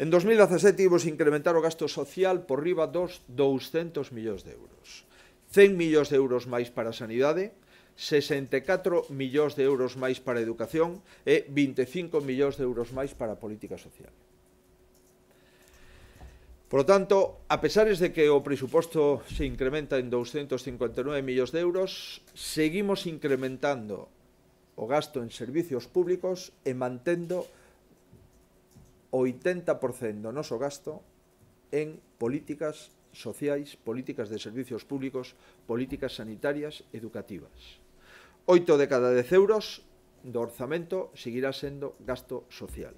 En 2017 imos incrementar o gasto social por riba dos 200 millóns de euros. 100 millóns de euros máis para a sanidade, 64 millóns de euros máis para a educación e 25 millóns de euros máis para a política social. Por tanto, a pesar de que o presuposto se incrementa en 259 millóns de euros, seguimos incrementando o gasto en servicios públicos e mantendo 80% do noso gasto en políticas sociais, políticas de servicios públicos, políticas sanitarias, educativas. Oito de cada dez euros do orzamento seguirá sendo gasto social.